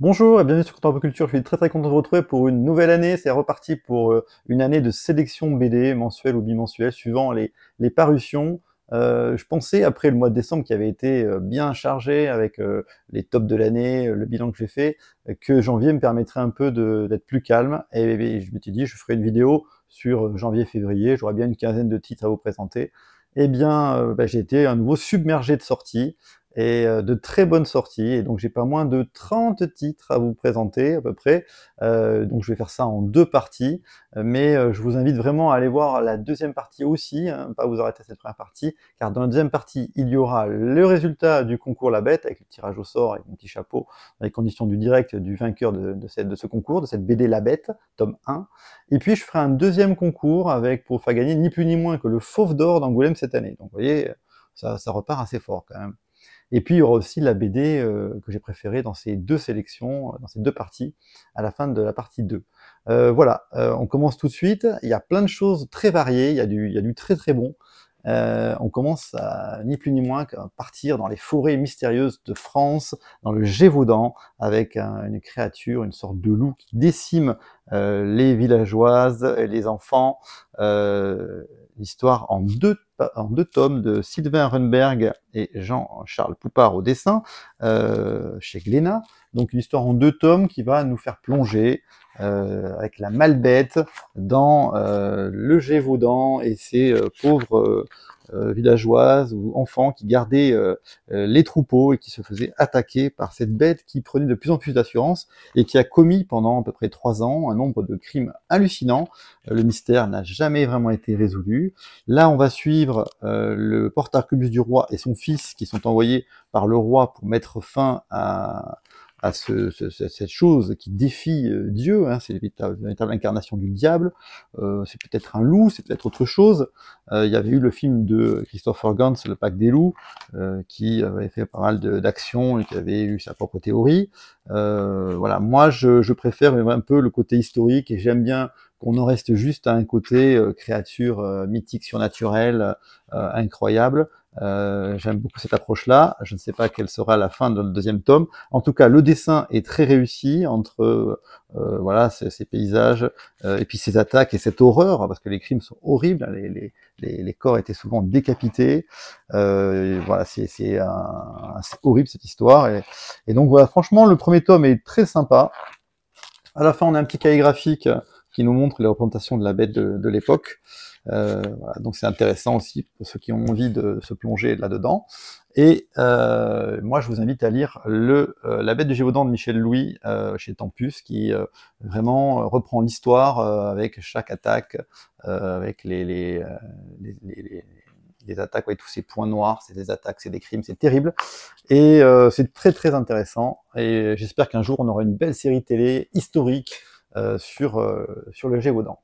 Bonjour et bienvenue sur Contempo Culture. Je suis très très content de vous retrouver pour une nouvelle année. C'est reparti pour euh, une année de sélection BD mensuelle ou bimensuelle suivant les, parutions. Euh, je pensais après le mois de décembre qui avait été euh, bien chargé avec les tops de l'année, le bilan que j'ai fait, que janvier me permettrait un peu d'être plus calme. Et, je m'étais dit, je ferai une vidéo sur janvier-février. J'aurai bien une quinzaine de titres à vous présenter. Eh bien, bah, j'ai été à nouveau submergé de sorties et euh, de très bonnes sorties. Et donc j'ai pas moins de 30 titres à vous présenter à peu près. Euh, donc je vais faire ça en deux parties. Mais euh, je vous invite vraiment à aller voir la deuxième partie aussi, hein, pas vous arrêter à cette première partie, car dans la deuxième partie, il y aura le résultat du concours La Bête, avec le tirage au sort et mon petit chapeau, dans les conditions du direct du vainqueur de, de, ce concours, de cette BD La Bête, tome 1. Et puis je ferai un deuxième concours avec pour faire gagner ni plus ni moins que le Fauve d'Or d'Angoulême cette année. Donc vous voyez, ça repart assez fort quand même. Et puis il y aura aussi la BD euh, que j'ai préférée dans ces deux sélections, euh, dans ces deux parties, à la fin de la partie 2. Euh, voilà, on commence tout de suite. Il y a plein de choses très variées, il y a du, il y du très très bon. on commence à ni plus ni moins qu'à partir dans les forêts mystérieuses de France, dans le Gévaudan, avec une créature, une sorte de loup qui décime les villageoises, les enfants l'histoire en deux, en deux tomes de Sylvain Runberg et Jean-Charles Poupard au dessin, euh, chez Glénat. Donc une histoire en deux tomes qui va nous faire plonger euh, avec la malbête dans euh, le Gévaudan et ses euh, pauvres villageoises ou enfants qui gardaient les troupeaux et qui se faisaient attaquer par cette bête qui prenait de plus en plus d'assurance et qui a commis pendant à peu près trois ans un nombre de crimes hallucinants. le mystère n'a jamais vraiment été résolu. Là, on va suivre le porte-arquebus du roi et son fils qui sont envoyés par le roi pour mettre fin à à, ce, cette chose qui défie euh, Dieu, hein, c'est une véritable incarnation du diable, euh, c'est peut-être un loup, c'est peut-être autre chose. Euh, il y avait eu le film de Christopher Gantz, Le Pacte des loups, qui avait fait pas mal d'actions et qui avait eu sa propre théorie. voilà, moi je, je préfère un peu le côté historique et j'aime bien on en reste juste à un côté euh, créature euh, mythique, surnaturelle, euh, incroyable. J'aime beaucoup cette approche-là. Je ne sais pas quelle sera la fin de le deuxième tome. En tout cas, le dessin est très réussi entre voilà ces, paysages et puis ces attaques et cette horreur parce que les crimes sont horribles. Hein, les, corps étaient souvent décapités. voilà, c'est horrible cette histoire. Et, donc voilà, franchement, le premier tome est très sympa. À la fin, on a un petit cahier graphique qui nous montre les représentations de la bête de, l'époque. Euh, donc c'est intéressant aussi pour ceux qui ont envie de se plonger là-dedans. Et euh, moi, je vous invite à lire le euh, La Bête du Gévaudan de Michel Louis chez Tempus, qui vraiment reprend l'histoire avec chaque attaque, avec les, attaques, avec tous ces points noirs, c'est des attaques, c'est des crimes, c'est terrible. Et c'est très très intéressant. Et j'espère qu'un jour on aura une belle série télé historique euh, sur, euh, sur le Gévaudan.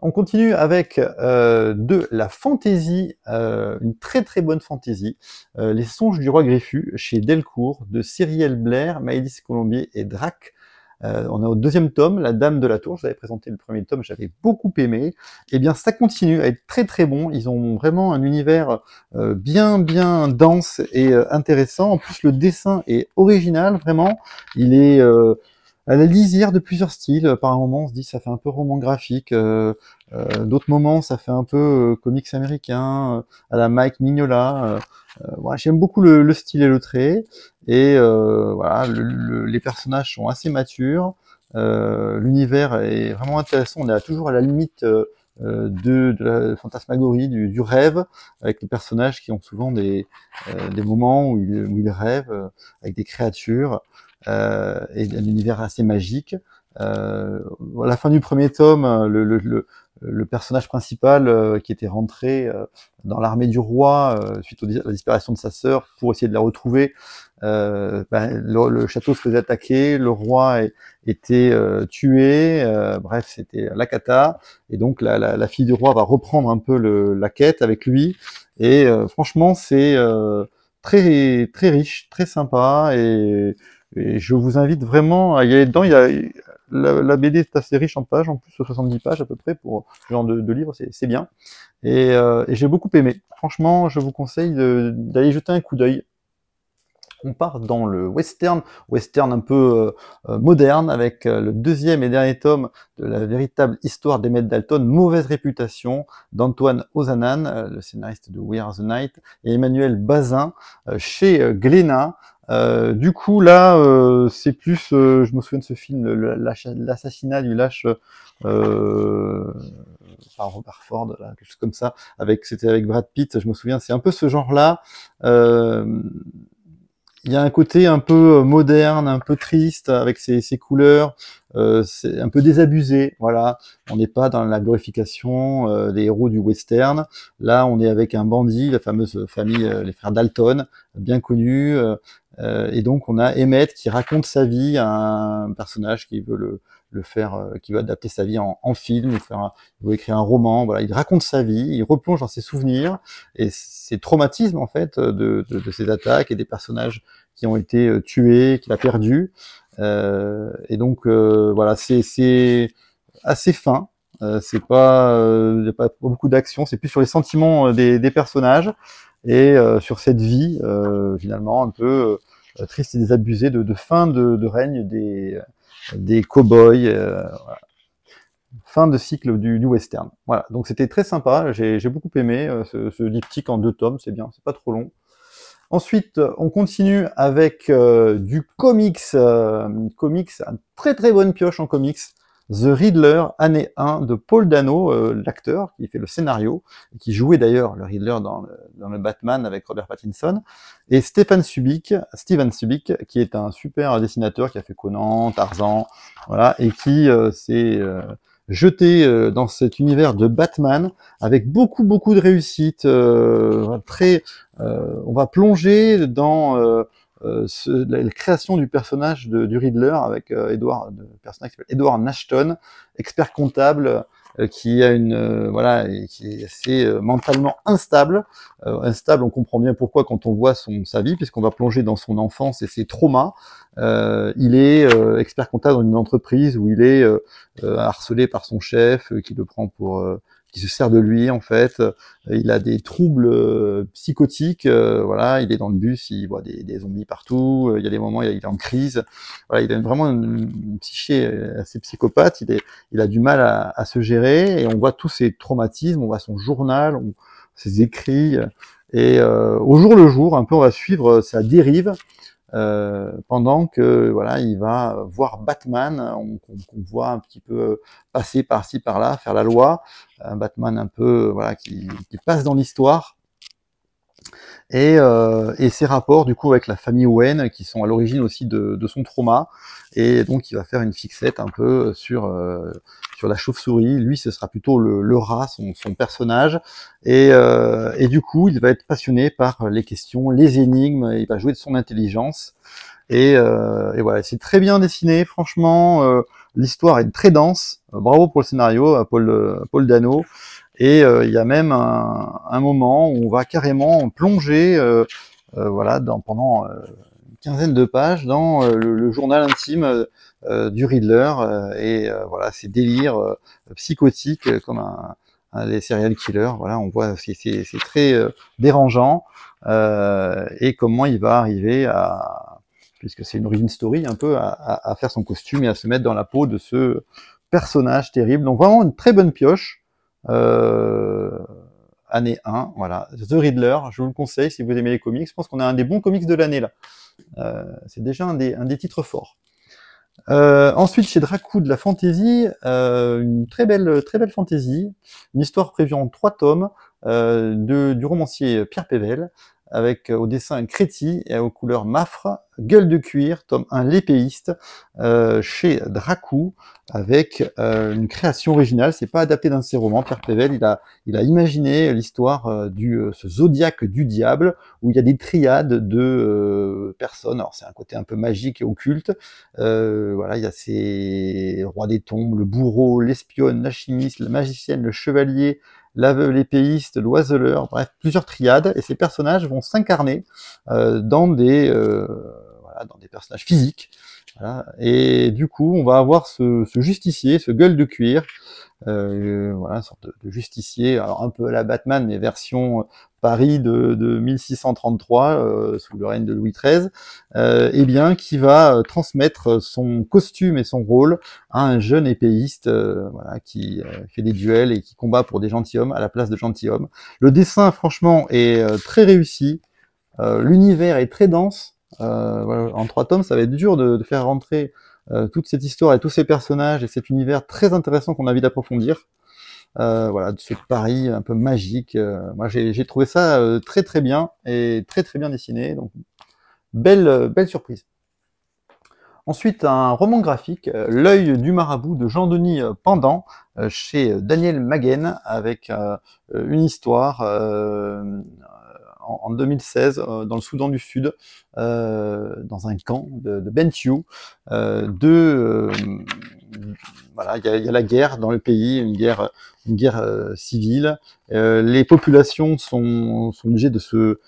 On continue avec euh, de la fantaisie, une très très bonne fantaisie, Les songes du roi Griffu chez Delcourt de Cyrielle Blair, Maëlys Colombier et Drac. on est au deuxième tome, La Dame de la Tour. Je vous avais présenté le premier tome, j'avais beaucoup aimé. Eh bien, ça continue à être très très bon. Ils ont vraiment un univers bien bien dense et intéressant. En plus, le dessin est original, vraiment. Il est elle la lisière de plusieurs styles. Euh, par un moment, on se dit ça fait un peu roman graphique. Euh, euh, d'autres moments, ça fait un peu comics américain, à la Mike Mignola. J'aime beaucoup le, style et le trait. Et voilà, les personnages sont assez matures. L'univers est vraiment intéressant. On est toujours à la limite. De, la fantasmagorie, du, rêve, avec les personnages qui ont souvent des, moments où ils, rêvent, avec des créatures. Euh, et d'un univers assez magique. Euh, à la fin du premier tome, le, le, le, personnage principal euh, qui était rentré euh, dans l'armée du roi suite à la disparition de sa sœur pour essayer de la retrouver, ben, le, château se faisait attaquer, le roi est, était tué, bref, c'était la cata. Et donc la, la, la, fille du roi va reprendre un peu la quête avec lui. Et franchement, c'est très très riche, très sympa et et je vous invite vraiment à y aller dedans. Il la, BD est assez riche en pages, en plus 70 pages à peu près pour ce genre de, de livre, c'est bien. Euh, et, j'ai beaucoup aimé. Franchement, je vous conseille d'aller jeter un coup d'œil. On part dans le western, western un peu euh, euh, moderne, avec le deuxième et dernier tome de la véritable histoire d'Emmett Dalton, Mauvaise réputation, d'Antoine Ozanan, le scénariste de We Are the Night, et Emmanuel Bazin, chez Glénat. Euh, du coup, là, euh, c'est plus, euh, je me souviens de ce film, l'assassinat du lâche par Robert Ford, là, quelque chose comme ça, avec c'était avec Brad Pitt. Je me souviens, c'est un peu ce genre-là. il y a un côté un peu moderne, un peu triste, avec ses, couleurs, c'est un peu désabusé. Voilà, on n'est pas dans la glorification des héros du western. Là, on est avec un bandit, la fameuse famille, les frères Dalton, bien connus, euh, et donc on a Emmett qui raconte sa vie à un personnage qui veut le, le faire, euh, qui veut adapter sa vie en, en film, ou faire veut écrire un roman. Voilà, il raconte sa vie, il replonge dans ses souvenirs et ses traumatismes en fait de, de, ces attaques et des personnages qui ont été euh, tués, qu'il a perdus. Euh, et donc voilà, c'est assez fin. c'est pas, a pas beaucoup d'action, c'est plus sur les sentiments des, des personnages et euh, sur cette vie euh, finalement un peu euh, triste et désabusée de, de fin de, de, règne des, des cow-boys. Fin de cycle du, du western. Voilà, donc c'était très sympa, j'ai beaucoup aimé ce, ce diptyque en deux tomes, c'est bien, c'est pas trop long. Ensuite, on continue avec du comics. Euh, comics, très très bonne pioche en comics. The Riddler, année 1 de Paul Dano, euh, l'acteur qui fait le scénario, qui jouait d'ailleurs le Riddler dans le, Batman avec Robert Pattinson, et Stephen Subic, Steven Subic, qui est un super dessinateur qui a fait Conan, Tarzan, voilà, et qui euh, s'est euh, jeté dans cet univers de Batman avec beaucoup beaucoup de réussite. très, on va plonger dans euh, la, création du personnage de, du Riddler avec euh, Edward, personnage s'appelle Nashton, expert comptable euh, qui a une voilà qui est assez mentalement instable instable on comprend bien pourquoi quand on voit son sa vie puisqu'on va plonger dans son enfance et ses traumas il est expert comptable dans une entreprise où il est harcelé par son chef qui le prend pour qui se sert de lui en fait. Il a des troubles euh, psychotiques, euh, voilà. Il est dans le bus, il voit des, zombies partout. Il y a des moments, il, il est en crise. Voilà, il a vraiment une, une psyché euh, assez psychopathe. Il, a du mal à, se gérer et on voit tous ses traumatismes, on voit son journal, ses écrits et au jour le jour, un peu, on va suivre sa dérive euh, pendant que voilà, il va voir Batman, qu'on voit un petit peu euh, passer par-ci par-là, faire la loi, un Batman un peu euh, voilà qui, passe dans l'histoire. Et, ses rapports du coup avec la famille Owen qui sont à l'origine aussi de, son trauma et donc il va faire une fixette un peu sur sur la chauve-souris. Lui, ce sera plutôt le, rat, son, personnage. Et, euh, et du coup, il va être passionné par les questions, les énigmes. Il va jouer de son intelligence. Et, euh, voilà, c'est très bien dessiné. Franchement, euh, l'histoire est très dense. bravo pour le scénario, à Paul, Paul Dano. Et il y a même un, moment où on va carrément plonger, voilà, dans, pendant quinzaine de pages dans euh, le, journal intime euh, euh, du Riddler et voilà ses délires psychotiques comme un, un, les serial killer Voilà, on voit c'est très dérangeant et comment il va arriver à puisque c'est une origin story un peu à, faire son costume et à se mettre dans la peau de ce personnage terrible. Donc vraiment une très bonne pioche. année 1, voilà. The Riddler, je vous le conseille si vous aimez les comics. Je pense qu'on a un des bons comics de l'année là. Euh, c'est déjà un des, titres forts. Euh, ensuite, chez Dracou de la fantaisie, euh, une très belle, très belle fantaisie, une histoire prévue en trois tomes de, du romancier Pierre Pével, avec euh, au dessin Créti et aux couleurs Mafre, Gueule de cuir, tome 1 L'épéiste, euh, chez Dracou, avec euh, une création originale. C'est pas adapté dans ses romans. Pierre Pével, il a, imaginé l'histoire du ce zodiaque du diable, où il y a des triades de personnes. Alors c'est un côté un peu magique et occulte. voilà, il y a ces rois des tombes, le bourreau, l'espionne, la chimiste, la magicienne, le chevalier, l'aveu, l'épéiste, l'oiseleur, bref, plusieurs triades, et ces personnages vont s'incarner euh, dans des euh, voilà, dans des personnages physiques. Et du coup, on va avoir ce, justicier, ce gueule de cuir, euh, voilà, une sorte de, justicier, un peu à la Batman, mais version Paris de, 1633 euh, sous le règne de Louis XIII, euh, eh bien qui va euh, transmettre son costume et son rôle à un jeune épéiste euh, qui fait des duels et qui combat pour des gentilshommes à la place de gentilshommes. Le dessin franchement est très réussi, l'univers est très dense. en trois tomes, ça va être dur de, de faire rentrer toute cette histoire et tous ces personnages et cet univers très intéressant qu'on a envie d'approfondir. Euh, voilà, de ce pari un peu magique. Euh, moi, j'ai trouvé ça euh, très très bien et très très bien dessiné. Donc, belle belle surprise. Ensuite, un roman graphique, L'œil du marabout de Jean-Denis Pendant, chez Daniel Maguen, avec une histoire en, 2016 euh, dans le Soudan du Sud, euh, dans un camp de, de Bentiu. Euh, de, voilà, il y, y, a la guerre dans le pays, une guerre, une guerre civile. les populations sont, sont obligées de se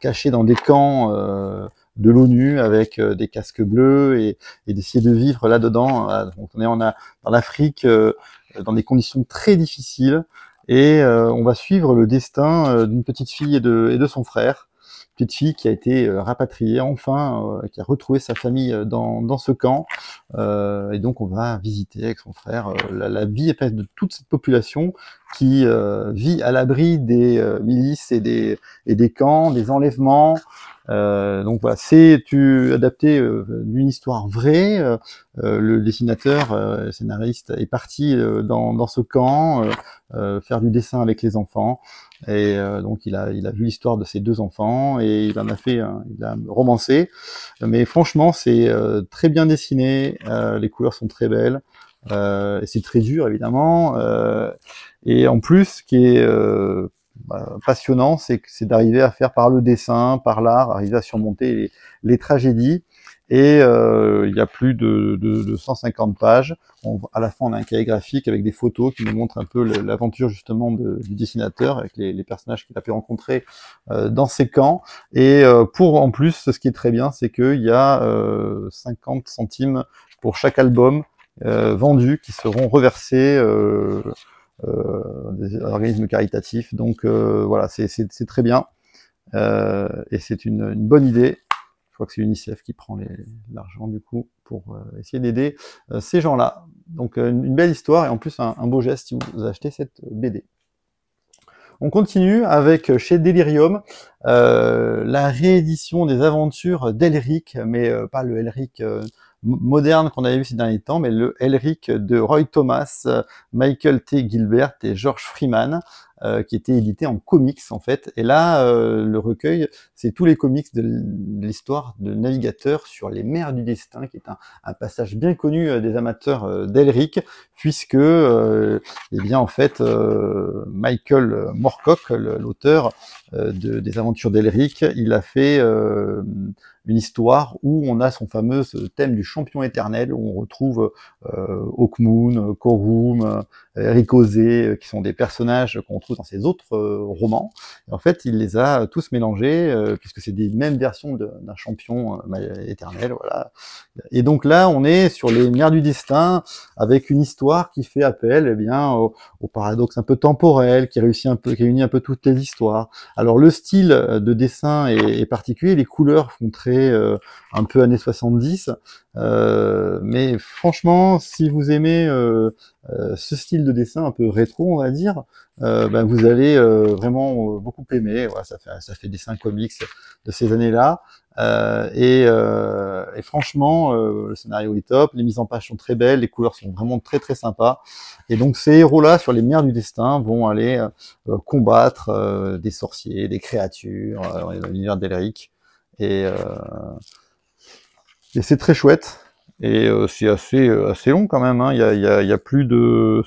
cacher dans des camps de l'ONU avec des casques bleus et, et d'essayer de vivre là-dedans. on est en, dans l'Afrique dans des conditions très difficiles. Et euh, on va suivre le destin euh, d'une petite fille et de, et de son frère petite fille qui a été euh, rapatriée enfin, euh, qui a retrouvé sa famille euh, dans, dans ce camp. et donc on va visiter avec son frère la, la vie de toute cette population qui vit à l'abri des milices et des, et des camps, des enlèvements. Euh, donc voilà, c'est adapté d'une histoire vraie. Euh, le dessinateur, le scénariste est parti dans, dans, ce camp faire du dessin avec les enfants. Et euh, donc il a, il a vu l'histoire de ses deux enfants et il en a fait, il a romancé. Mais franchement, c'est euh, très bien dessiné, euh, les couleurs sont très belles. Euh, c'est très dur évidemment. et en plus, ce qui est bah, passionnant, c'est d'arriver à faire par le dessin, par l'art, arriver à surmonter les tragédies et euh, il y a plus de, de, 150 pages. On, à la fin, on a un cahier graphique avec des photos qui nous montrent un peu l'aventure justement du dessinateur avec les, personnages qu'il a pu rencontrer euh, dans ses camps. Et euh, pour en plus, ce qui est très bien, c'est qu'il y a 50 centimes pour chaque album vendu qui seront reversés. des organismes caritatifs. Donc voilà, c'est très bien et c'est une bonne idée que c'est UNICEF qui prend l'argent du coup pour euh, essayer d'aider euh, ces gens-là. Donc euh, une, belle histoire et en plus un, beau geste si vous achetez cette BD. On continue avec chez Delirium la réédition des aventures d'Elric, mais pas le Elric moderne qu'on avait vu ces derniers temps, mais le Elric de Roy Thomas, Michael T. Gilbert et George Freeman. Euh, qui était édité en comics en fait. Et là, euh, le recueil, c'est tous les comics de l'histoire de Navigateur sur les mers du destin, qui est un, passage bien connu euh, des amateurs d'Elric, puisque, euh, eh bien en fait, Michael Moorcock, l'auteur des aventures d'Elric, il a fait une histoire où on a son fameux thème du champion éternel, où on retrouve euh, Hawkmoon, Korum, euh, euh, qui sont des personnages qu'on trouve dans ses autres euh, romans. en fait, il les a tous mélangés, puisque c'est des mêmes versions d'un champion éternel. Voilà. Et donc là, on est sur les mers du destin, avec une histoire qui fait appel eh bien, au, paradoxe un peu temporel, qui, réussit un peu, qui réunit un peu toutes les histoires. Alors le style de dessin est particulier, les couleurs font très euh, un peu années 70. Euh, mais franchement, si vous aimez euh, ce style de dessin un peu rétro, on va dire, bah, vous allez vraiment beaucoup aimer. ça, fait, ça fait comics de ces années-là. Et, franchement, le scénario est top, les mises en page sont très belles, les couleurs sont vraiment très très sympas. Et donc ces héros-là, sur les mers du destin, vont aller combattre des sorciers, des créatures, dans l'univers d'Elric. Euh, et, c'est très chouette. Et euh, c'est assez, euh, assez long quand même. Hein. Il, y a, plus de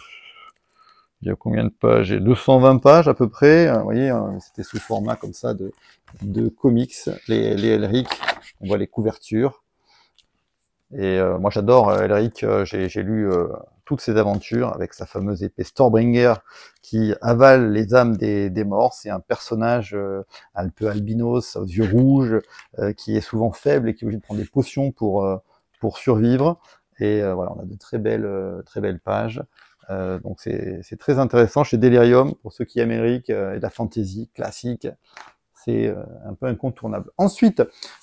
il y a combien de pages 220 pages à peu près. Vous voyez, hein, c'était sous format comme ça de, de comics, les, les On voit les couvertures. Et euh, moi j'adore euh, Elric, euh, j'ai lu toutes ses aventures avec sa fameuse épée Stormbringer qui avale les âmes des, morts. C'est un personnage un peu albinos, aux yeux rouges, qui est souvent faible et qui est obligé de prendre des potions pour, pour survivre. Et voilà, on a de très belles, très belles pages. donc c'est très intéressant chez Delirium, pour ceux qui aiment Elric et la fantasy classique c'est euh, un peu incontournable. Ensuite,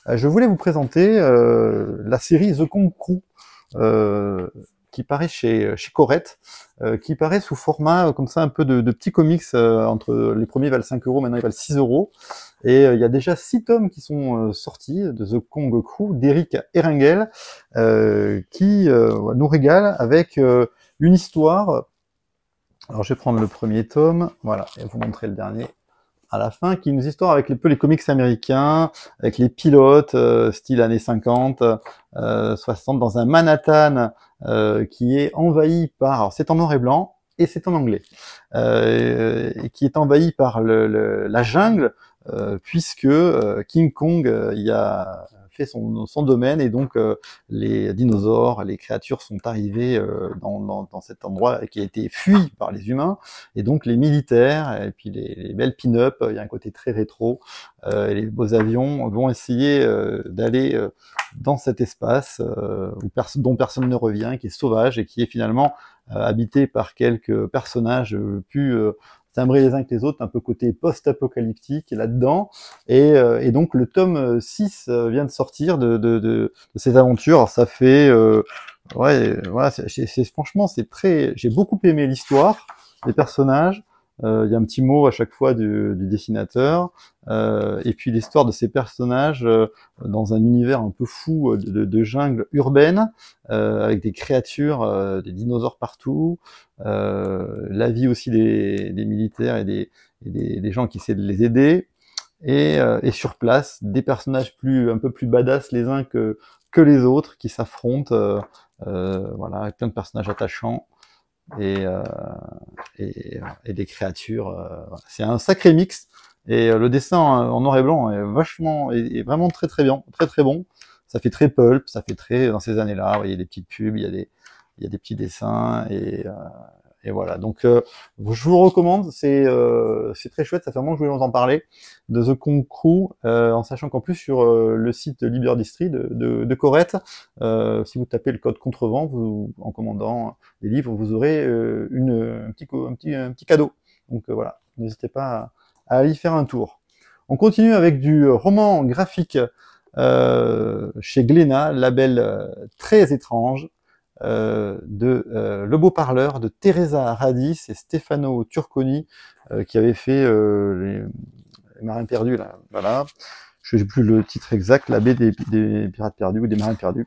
euh, je voulais vous présenter euh, la série The kong Euh, qui paraît chez, chez Corette, qui paraît sous format comme ça un peu de, petits comics entre les premiers valent 5 euros, maintenant ils valent 6 euros. Et il y a déjà six tomes qui sont sortis de The Kong Crew d'Eric Eringel, qui nous régale avec une histoire. Alors je vais prendre le premier tome, voilà, et vous montrer le dernier à la fin, qui nous histoire avec les peu les comics américains, avec les pilotes, euh, style années 50, 60, euh, dans un Manhattan euh, qui est envahi par... c'est en noir et blanc, et c'est en anglais, et qui est envahi par la jungle, puisque King Kong, il y a fait son, domaine et donc euh, les dinosaures, les créatures sont arrivées euh, dans, dans, cet endroit qui a été fui par les humains et donc les militaires et puis les, les belles pin-up, il y a un côté très rétro, euh, et les beaux avions vont essayer d'aller dans cet espace où dont personne ne revient, qui est sauvage et qui est finalement habité par quelques personnages plus timbrés les uns que les autres, un peu côté post-apocalyptique là-dedans. Et, euh, donc le tome 6 euh, euh, vient de sortir de, de, de, ces aventures. ça fait... ouais, voilà, c'est, franchement, c'est très... J'ai beaucoup aimé l'histoire, les personnages il euh, y a un petit mot à chaque fois du, dessinateur, euh, et puis l'histoire de ces personnages euh, dans un univers un peu fou de, jungle urbaine, avec des créatures, des dinosaures partout, la vie aussi des, militaires et des, gens qui essaient de les aider, et, sur place des personnages un peu plus badass les uns que les autres qui s'affrontent voilà avec plein de personnages attachants euh, et, et, des créatures. Euh, c'est un sacré mix. Et euh, le dessin en noir et blanc est vachement, est, vraiment très très bien, très très bon. Ça fait très pulp, ça fait très dans ces années-là. Il y a des petites pubs, il y a des, il y a des petits dessins et, et voilà. Donc, euh, je vous recommande. Euh, c'est très chouette. Ça fait un moment que je voulais vous en parler de The Concrew, euh, en sachant qu'en plus sur le site Liberdistri de, de, Corette, si vous tapez le code contrevent, vous en commandant des livres, vous aurez une un petit un petit cadeau. Donc voilà, n'hésitez pas à, à, y faire un tour. On continue avec du roman graphique chez Glénat, label très étrange. Euh, de euh, Le Beau Parleur de Teresa Radis et Stefano Turconi euh, qui avait fait les, Marins Perdus. Là. Voilà. Je sais plus le titre exact, la baie des Pirates Perdus ou des Marins Perdus.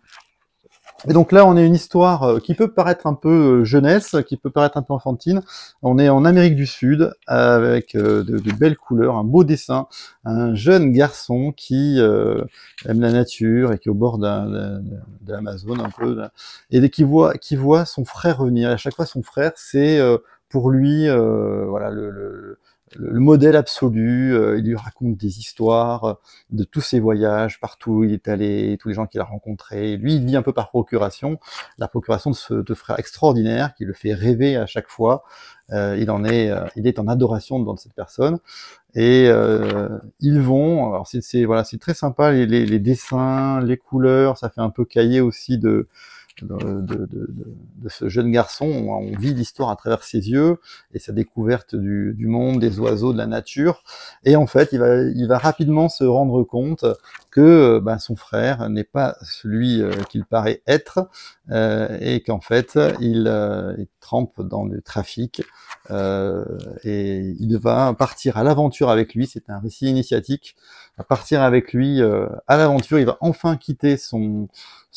Et donc là, on est une histoire euh, qui peut paraître un peu euh, jeunesse, qui peut paraître un peu enfantine. On est en Amérique du Sud avec euh, de, belles couleurs, un beau dessin, un jeune garçon qui aime la nature et qui est au bord de l'Amazone un peu, et qui voit, qui voit son frère revenir. à chaque fois, son frère, c'est pour lui, voilà, le le modèle absolu. Euh, il lui raconte des histoires euh, de tous ses voyages, partout où il est allé, tous les gens qu'il a rencontrés. Lui, il vit un peu par procuration. La procuration de ce de frère extraordinaire qui le fait rêver à chaque fois. Euh, il en est, il est en adoration devant cette personne. Et ils vont. Alors c'est voilà, c'est très sympa les, dessins, les couleurs. Ça fait un peu cahier aussi de de, de, ce jeune garçon. On vit l'histoire à travers ses yeux et sa découverte du, monde, des oiseaux, de la nature. Et en fait, il va, il va rapidement se rendre compte que euh, ben, son frère n'est pas celui euh, qu'il paraît être euh, et qu'en fait, il, trempe dans le trafic et il va partir à l'aventure avec lui. C'est un récit initiatique. À partir avec lui à l'aventure, il va enfin quitter son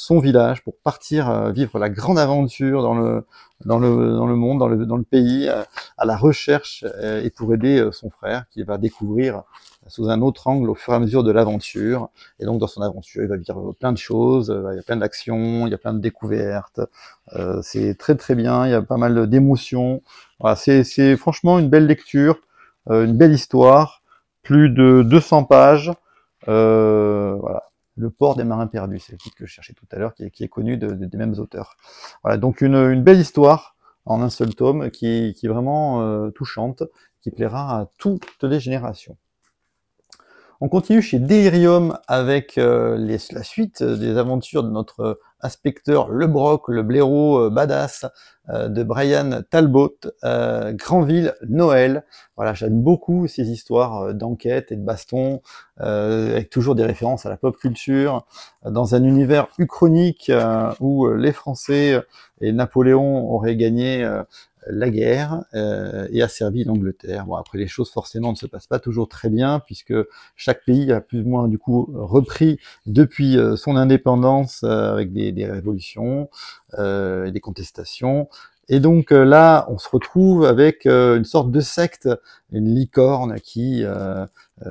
son village pour partir euh, vivre la grande aventure dans le, dans le, dans le monde, dans le, dans le pays, euh, à la recherche euh, et pour aider son frère qui va découvrir sous un autre angle au fur et à mesure de l'aventure. Et donc dans son aventure, il va vivre plein de choses, il y a plein d'actions, il y a plein de découvertes. Euh, c'est très très bien, il y a pas mal d'émotions. Voilà, c'est franchement une belle lecture, une belle histoire, plus de 200 pages. Euh, voilà, le port des marins perdus, c'est le titre que je cherchais tout à l'heure, qui, est, connu des mêmes auteurs. Voilà, donc une, belle histoire en un seul tome qui, est vraiment euh, touchante, qui plaira à toutes les générations. On continue chez Delirium avec euh, la suite euh, des aventures de notre euh, inspecteur Le Broc, le blaireau badass de Brian Talbot, Granville, Noël. Voilà, j'aime beaucoup ces histoires d'enquête et de baston, avec toujours des références à la pop culture, dans un univers uchronique où les Français et Napoléon auraient gagné la guerre euh, et a servi l'Angleterre. Bon, après, les choses forcément ne se passent pas toujours très bien puisque chaque pays a plus ou moins du coup repris depuis euh, son indépendance euh, avec des, révolutions, et des contestations. Et donc là, on se retrouve avec une sorte de secte, une licorne qui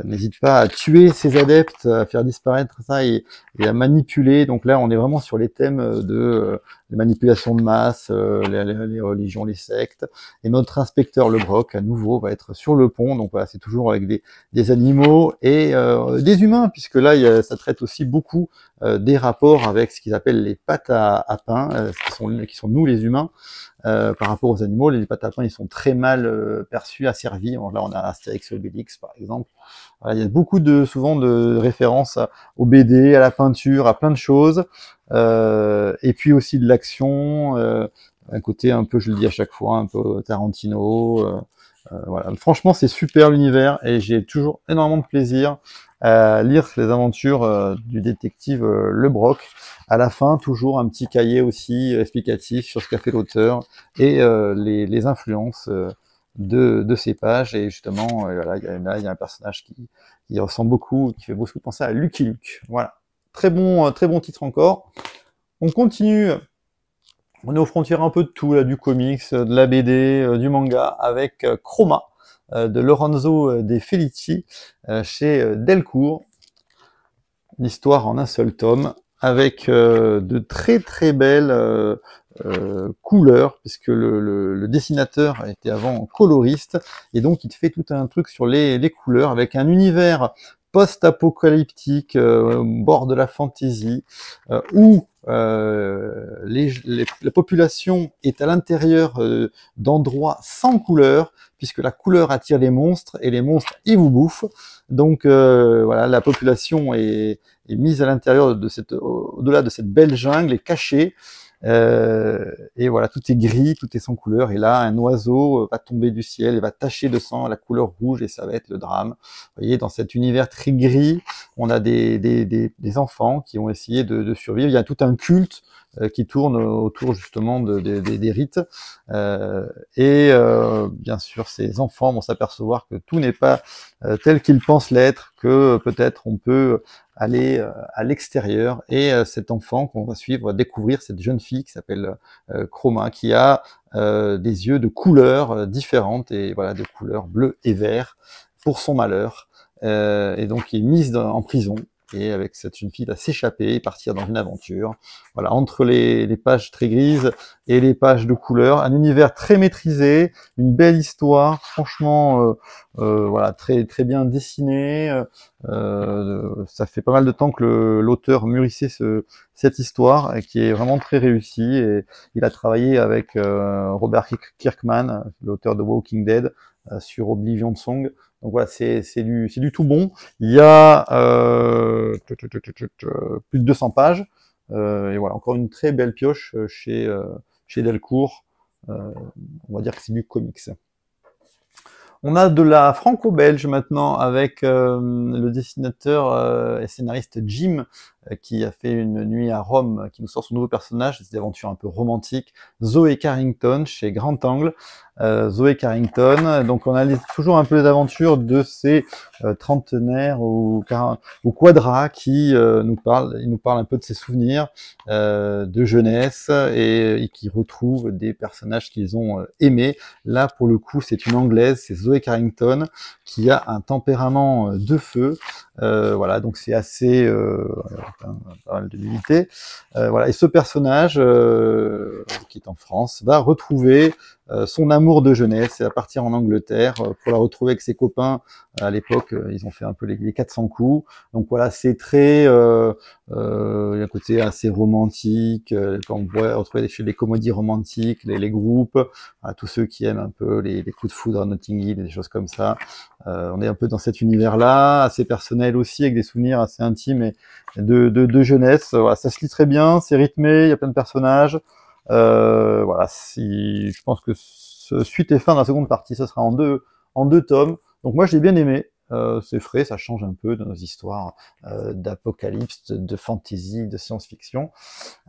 n'hésite pas à tuer ses adeptes, à faire disparaître ça et, à manipuler. Donc là, on est vraiment sur les thèmes de les manipulations de masse, euh, les, religions, les sectes. Et notre inspecteur Le Broc, à nouveau, va être sur le pont. Donc voilà, c'est toujours avec des, animaux et euh, des humains, puisque là, ça traite aussi beaucoup euh, des rapports avec ce qu'ils appellent les pâtes à, à pain, qui sont, nous les humains. par rapport aux animaux. Les pâtes à pain, ils sont très mal perçus, asservis. là, on a Astérix et Obélix, par exemple. il y a beaucoup de, souvent de références aux BD, à la peinture, à plein de choses. Euh, et puis aussi de l'action, euh, un côté un peu, je le dis à chaque fois, un peu Tarantino. Euh, voilà. Franchement, c'est super l'univers et j'ai toujours énormément de plaisir à lire les aventures du détective Le Broc. À la fin, toujours un petit cahier aussi explicatif sur ce qu'a fait l'auteur et les, influences de, de ces pages. Et justement, voilà, il y a un personnage qui, qui ressemble beaucoup, qui fait beaucoup penser à Lucky Luke. Voilà. Très bon, euh, très bon titre encore. On continue. On est aux frontières un peu de tout, là, du comics, euh, de la BD, euh, du manga, avec Chroma de Lorenzo De Felici chez Delcourt. L'histoire en un seul tome avec de très très belles couleurs, puisque le, dessinateur était avant coloriste, et donc il fait tout un truc sur les, les couleurs, avec un univers post-apocalyptique, euh, bord de la fantaisie, euh, où euh, la population est à l'intérieur d'endroits sans couleur, puisque la couleur attire les monstres et les monstres ils vous bouffent. Donc voilà, la population est, mise à l'intérieur de cette, au-delà de cette belle jungle, est cachée. Euh, et voilà, tout est gris, tout est sans couleur. Et là, un oiseau euh, va tomber du ciel et va tacher de sang la couleur rouge et ça va être le drame. Vous voyez, dans cet univers très gris, on a des, des, des, enfants qui ont essayé de, survivre. Il y a tout un culte euh, qui tourne autour justement de, des rites. et bien sûr, ces enfants vont s'apercevoir que tout n'est pas tel qu'ils pensent l'être, que peut-être on peut aller euh, à l'extérieur. Et euh, cet enfant qu'on va suivre va découvrir cette jeune fille qui s'appelle euh, Chroma, qui a des yeux de couleurs différentes, et voilà, de couleurs bleues et vert, pour son malheur. et donc, qui est mise en prison et avec cette jeune fille à s'échapper et partir dans une aventure. Voilà, entre les, pages très grises et les pages de couleur, un univers très maîtrisé, une belle histoire, franchement, euh, euh, voilà, très très bien dessinée. Euh, ça fait pas mal de temps que l'auteur mûrissait ce, cette histoire, qui est vraiment très réussie. Et il a travaillé avec Robert Kirkman, l'auteur de Walking Dead, euh, sur Oblivion de Song. Donc voilà, c'est du, du tout bon. Il y a euh, plus de 200 pages. Euh, et voilà, encore une très belle pioche chez, chez Delcourt. on va dire que c'est du comics. On a de la franco-belge maintenant avec le dessinateur et scénariste Jim qui a fait une nuit à Rome, qui nous sort son nouveau personnage, des aventures un peu romantiques, Zoé Carrington chez Grand Angle. Euh, Zoé Carrington. Donc on a toujours un peu les aventures de ces euh, trentenaires ou, ou qui euh, nous parlent, il nous parle un peu de ses souvenirs euh, de jeunesse et, qui retrouvent des personnages qu'ils ont aimés. Là pour le coup c'est une anglaise, c'est Zoé Carrington qui a un tempérament de feu. voilà donc c'est assez pas mal de l'unité. voilà et ce personnage qui est en France va retrouver euh, son amour de jeunesse, c'est à partir en Angleterre euh, pour la retrouver avec ses copains. À l'époque, euh, ils ont fait un peu les, 400 coups. Donc voilà, c'est très, euh, euh, un côté assez romantique. Quand on voit retrouver les, les comédies romantiques, les, groupes, à tous ceux qui aiment un peu les, coups de foudre à Notting Hill, des choses comme ça. on est un peu dans cet univers-là, assez personnel aussi, avec des souvenirs assez intimes et de, de, de jeunesse. Voilà, ça se lit très bien, c'est rythmé, il y a plein de personnages. Euh, voilà, si je pense que ce suite et fin de la seconde partie, ce sera en deux, en deux tomes. Donc moi, je l'ai bien aimé. Euh, c'est frais, ça change un peu de nos histoires euh, d'apocalypse, de, de, fantasy, de science-fiction.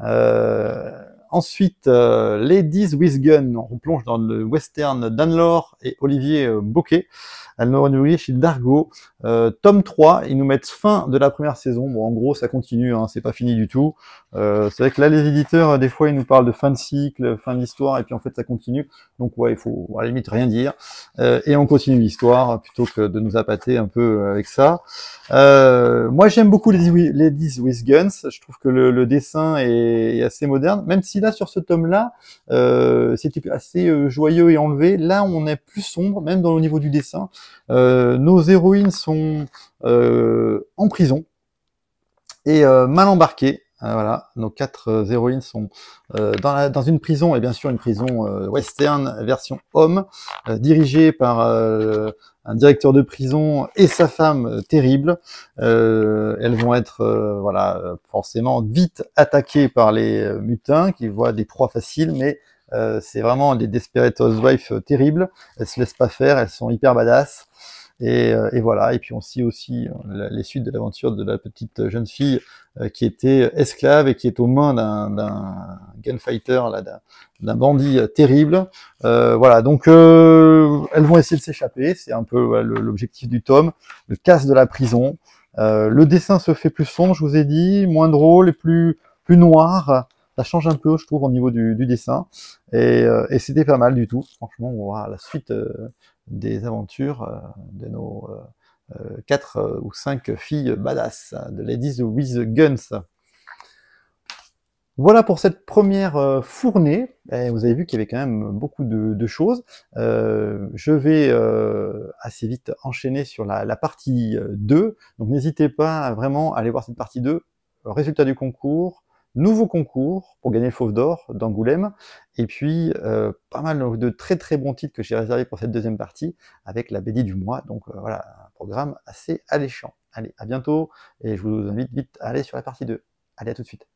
Euh, ensuite, euh, Ladies with Guns on plonge dans le western Dan et Olivier euh, Bocquet. Elle chez Dargo. tome 3, ils nous mettent fin de la première saison. Bon, en gros, ça continue, hein, c'est pas fini du tout. Euh, c'est vrai que là, les éditeurs, des fois, ils nous parlent de fin de cycle, fin d'histoire, et puis en fait, ça continue. Donc, ouais, il faut à la limite rien dire. et on continue l'histoire plutôt que de nous appâter un peu avec ça. moi, j'aime beaucoup les, With Guns. Je trouve que le, dessin est assez moderne, même si là sur ce tome-là, euh, c'était assez euh, joyeux et enlevé, là on est plus sombre, même dans le niveau du dessin. Euh, nos héroïnes sont en prison et mal embarquées. Ah, voilà, nos quatre euh, héroïnes sont euh, dans, une prison, et bien sûr une prison euh, western version homme, dirigée par un directeur de prison et sa femme terrible. elles vont être voilà forcément vite attaquées par les mutins qui voient des proies faciles, mais c'est vraiment des Desperate Housewives terribles. Elles se laissent pas faire, elles sont hyper badass. Et, euh, et voilà. Et puis on suit aussi euh, les suites de l'aventure de la petite euh, jeune fille qui était esclave et qui est aux mains d'un gunfighter, d'un bandit terrible. Euh, voilà. Donc elles vont essayer de s'échapper. C'est un peu l'objectif du tome. Le casse de la prison. Euh, le dessin se fait plus sombre, je vous ai dit, moins drôle et plus plus noir ça change un peu, je trouve, au niveau du, du dessin. Et, et c'était pas mal du tout. Franchement, on la suite, des aventures euh, de nos euh, euh, quatre ou cinq filles badass, hein, de Ladies with Guns. Voilà pour cette première fournée. Eh, vous avez vu qu'il y avait quand même beaucoup de, choses. je vais assez vite enchaîner sur la, la partie 2. Donc n'hésitez pas vraiment à aller voir cette partie 2. Résultat du concours, nouveau concours pour gagner le Fauve d'Or d'Angoulême, et puis euh, pas mal de très très bons titres que j'ai réservés pour cette deuxième partie avec la BD du mois. Donc euh, voilà, un programme assez alléchant. Allez, à bientôt, et je vous invite vite à aller sur la partie 2. Allez, à tout de suite.